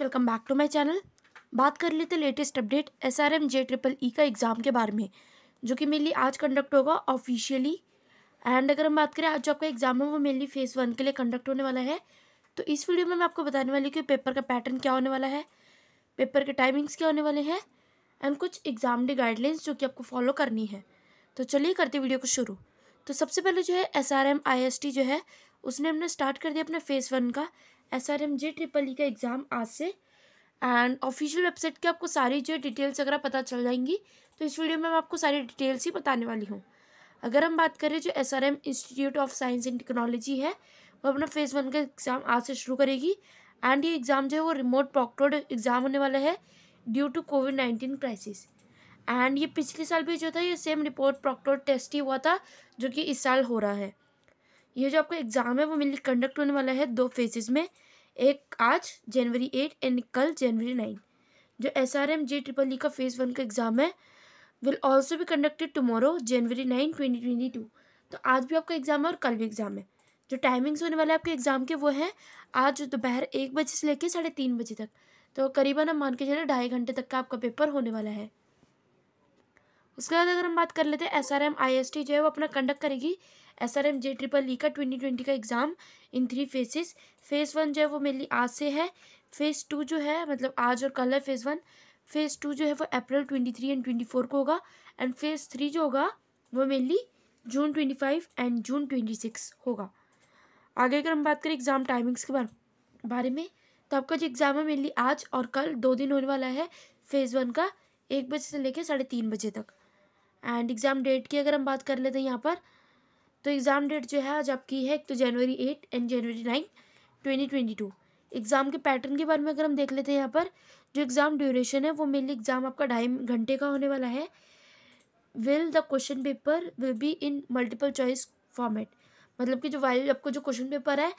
welcome back to my channel बात कर लेते latest update S R M J triple E का exam के बारे में जो कि मेनली आज कंडक्ट होगा ऑफिशियली एंड अगर हम बात करें आज जो आपका एग्ज़ाम है वो मेनली फ़ेज़ वन के लिए कंडक्ट होने वाला है तो इस वीडियो में मैं आपको बताने वाली कि पेपर का पैटर्न क्या होने वाला है पेपर के टाइमिंग्स क्या होने वाले हैं एंड कुछ एग्ज़ाम डे गाइडलाइंस जो कि आपको फॉलो करनी है तो चलिए करते वीडियो को शुरू तो सबसे पहले जो है S R M I S T जो है उसने हमने स्टार्ट कर दिया अपने फ़ेज़ वन का S R M J triple E का एग्ज़ाम आज से एंड ऑफिशियल वेबसाइट की आपको सारी जो डिटेल्स अगर पता चल जाएंगी तो इस वीडियो में मैं आपको सारी डिटेल्स ही बताने वाली हूँ अगर हम बात करें जो S R M institute of science and technology है वो अपना फेज़ वन का एग्ज़ाम आज से शुरू करेगी एंड ये एग्ज़ाम जो है वो रिमोट प्रॉक्टोड एग्ज़ाम होने वाला है due to COVID nineteen crisis and ये पिछले साल भी जो था ये सेम रिपोर्ट प्रॉक्टोड टेस्ट ही हुआ था जो कि इस साल हो रहा है ये जो आपका एग्ज़ाम है वो मेनली कंडक्ट होने वाला है दो फेजेस में एक आज जनवरी एट एंड कल जनवरी नाइन जो S R M J triple E का फेज़ वन का एग्ज़ाम है विल ऑल्सो भी conducted tomorrow January nine twenty twenty two तो आज भी आपका एग्ज़ाम है और कल भी एग्ज़ाम है जो टाइमिंग्स होने वाले आपके एग्ज़ाम के वो हैं आज दोपहर एक बजे से लेकर साढ़े तीन बजे तक तो करीबन हम मान के चले ढाई घंटे तक का आपका पेपर होने वाला है उसके बाद अगर हम बात कर लेते हैं S R M I S T जो है वो अपना कंडक्ट करेगी S R M J triple E का ट्वेंटी ट्वेंटी का exam in three phases phase one जो है वो मेनली आज से है फेज़ टू जो है मतलब आज और कल है फेज़ वन फेज़ टू जो है वो April twenty three and twenty four को होगा एंड फेज़ थ्री जो होगा वो mainly June twenty five and June twenty six होगा आगे अगर हम बात करें एग्ज़ाम टाइमिंग्स के बारे में तो आपका जो एग्ज़ाम है मेनली आज और कल दो दिन होने वाला है फेज़ वन का एक बजे से लेकर साढ़े तीन बजे तक एंड एग्ज़ाम डेट की अगर हम बात कर लेते हैं यहाँ पर तो एग्ज़ाम डेट जो है आज आपकी है एक तो January eight and January nine twenty twenty two exam के पैटर्न के बारे में अगर हम देख लेते हैं यहाँ पर जो एग्ज़ाम ड्यूरेशन है वो मेनली एग्ज़ाम आपका ढाई घंटे का होने वाला है will the question paper will be in multiple choice format मतलब कि जो वाइल आपको जो क्वेश्चन पेपर है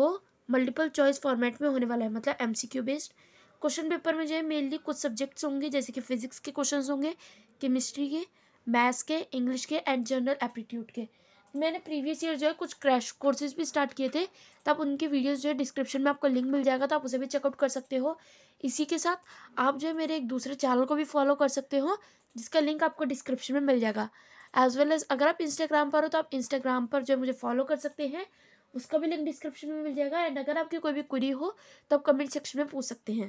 वो मल्टीपल चॉइस फॉर्मेट में होने वाला है मतलब M C Q based question paper में जो है मेनली कुछ सब्जेक्ट्स होंगे जैसे कि फिजिक्स के क्वेश्चन होंगे केमिस्ट्री के मैथ्स के इंग्लिश के एंड जनरल एप्टीट्यूड के मैंने प्रीवियस ईयर जो है कुछ क्रैश कोर्सेज भी स्टार्ट किए थे तो आप उनके वीडियोस जो है डिस्क्रिप्शन में आपको लिंक मिल जाएगा तो आप उसे भी चेकआउट कर सकते हो इसी के साथ आप जो है मेरे एक दूसरे चैनल को भी फॉलो कर सकते हो जिसका लिंक आपको डिस्क्रिप्शन में मिल जाएगा एज वेल एज अगर आप इंस्टाग्राम पर हो तो आप इंस्टाग्राम पर जो है मुझे फॉलो कर सकते हैं उसका भी लिंक डिस्क्रिप्शन में मिल जाएगा एंड अगर आपकी कोई भी क्वेरी हो तो आप कमेंट सेक्शन में पूछ सकते हैं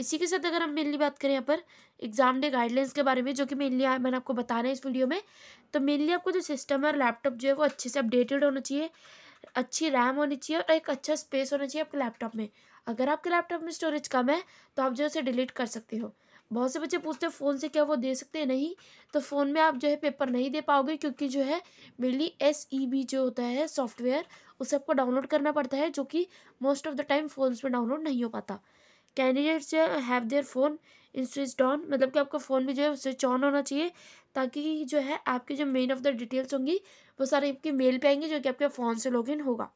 इसी के साथ अगर हम मेनली बात करें यहाँ पर एग्जाम डे गाइडलाइंस के बारे में जो कि मेनली मैंने आपको बताना है इस वीडियो में तो मेनली आपको जो सिस्टम है और लैपटॉप जो है वो अच्छे से अपडेटेड होना चाहिए अच्छी रैम होनी चाहिए और एक अच्छा स्पेस होना चाहिए आपके लैपटॉप में अगर आपके लैपटॉप में स्टोरेज कम है तो आप जो है उसे डिलीट कर सकते हो बहुत से बच्चे पूछते हैं फ़ोन से क्या वो दे सकते हैं नहीं तो फ़ोन में आप जो है पेपर नहीं दे पाओगे क्योंकि जो है मेनली एस ई बी जो होता है सॉफ्टवेयर उसे आपको डाउनलोड करना पड़ता है जो कि most of the time phones में डाउनलोड नहीं हो पाता candidates have their phone in switch on मतलब कि आपका फ़ोन भी जो है स्विच ऑन होना चाहिए ताकि जो है आपके जो मेन ऑफ द डिटेल्स होंगी वो सारे आपके मेल पे आएंगे जो कि आपके फ़ोन से इन होगा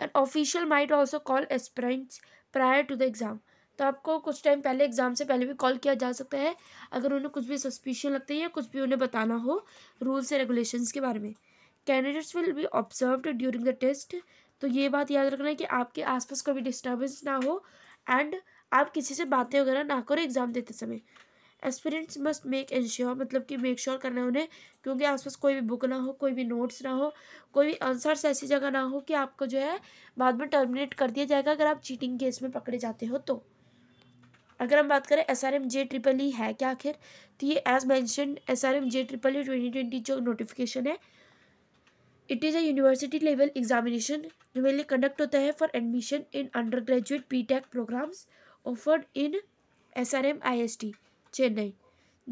and official might also call aspirants prior to the exam तो आपको कुछ टाइम पहले एग्ज़ाम से पहले भी कॉल किया जा सकता है अगर उन्हें कुछ भी सस्पिशन लगता है या कुछ भी उन्हें बताना हो रूल्स एंड रेगुलेशंस के बारे में candidates will be observed during the test तो ये बात याद रखना है कि आपके आसपास कोई डिस्टर्बेंस ना हो एंड आप किसी से बातें वगैरह ना करो एग्ज़ाम देते समय एक्सपीरियंस मस्ट मेक श्योर मतलब कि मेक श्योर करना है उन्हें क्योंकि आसपास कोई भी बुक ना हो कोई भी नोट्स ना हो कोई भी आंसर्स ऐसी जगह ना हो कि आपको जो है बाद में टर्मिनेट कर दिया जाएगा अगर आप चीटिंग केस में पकड़े जाते हो तो अगर हम बात करें S R M J triple E है क्या आखिर तो ये as mention S R M J triple E twenty twenty जो नोटिफिकेशन है it is a university level examination जो मेरे लिए कंडक्ट होता है for admission in undergraduate B tech programs offered in S R M I S T Chennai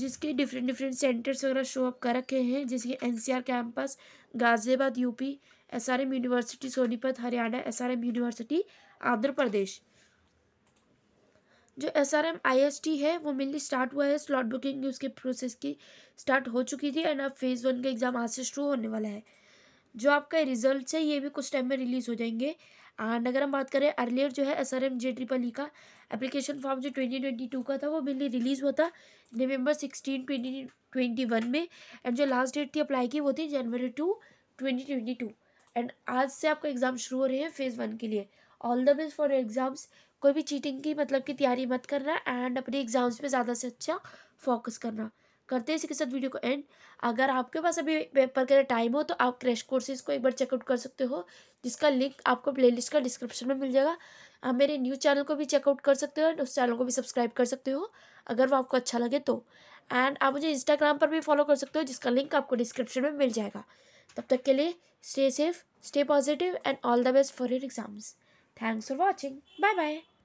जिसके different different centers वगैरह show up कर रखे हैं जैसे कि N C R campus Ghaziabad UP S R M university Sonipat Haryana S R M university Andhra Pradesh जो S R M I S T है वो मेनली स्टार्ट हुआ है स्लॉट बुकिंग उसके प्रोसेस की स्टार्ट हो चुकी थी एंड अब फेज़ वन का एग्ज़ाम आज से शुरू होने वाला है जो आपका रिजल्ट है ये भी कुछ टाइम में रिलीज़ हो जाएंगे एंड अगर हम बात करें अर्लियर जो है S R M J triple E का एप्लीकेशन फॉर्म जो ट्वेंटी ट्वेंटी टू का था वो मेनली रिलीज़ हुआ था November sixteen twenty twenty one में एंड जो लास्ट डेट थी अप्लाई की वो थी January two twenty twenty two and आज से आपका एग्ज़ाम शुरू हो रहे हैं फेज़ वन के लिए all the best for exams कोई भी चीटिंग की मतलब की तैयारी मत करना एंड अपने एग्ज़ाम्स पर ज़्यादा से अच्छा फोकस करना करते हैं इसी के साथ वीडियो को एंड अगर आपके पास अभी पेपर के लिए टाइम हो तो आप क्रैश कोर्सेज को एक बार चेकआउट कर सकते हो जिसका लिंक आपको प्लेलिस्ट का डिस्क्रिप्शन में मिल जाएगा आप मेरे न्यूज़ चैनल को भी चेकआउट कर सकते हो एंड उस चैनल को भी सब्सक्राइब कर सकते हो अगर वो आपको अच्छा लगे तो एंड आप मुझे इंस्टाग्राम पर भी फॉलो कर सकते हो जिसका लिंक आपको डिस्क्रिप्शन में मिल जाएगा तब तक के लिए stay safe stay positive and all the best for your exams thanks for watching bye bye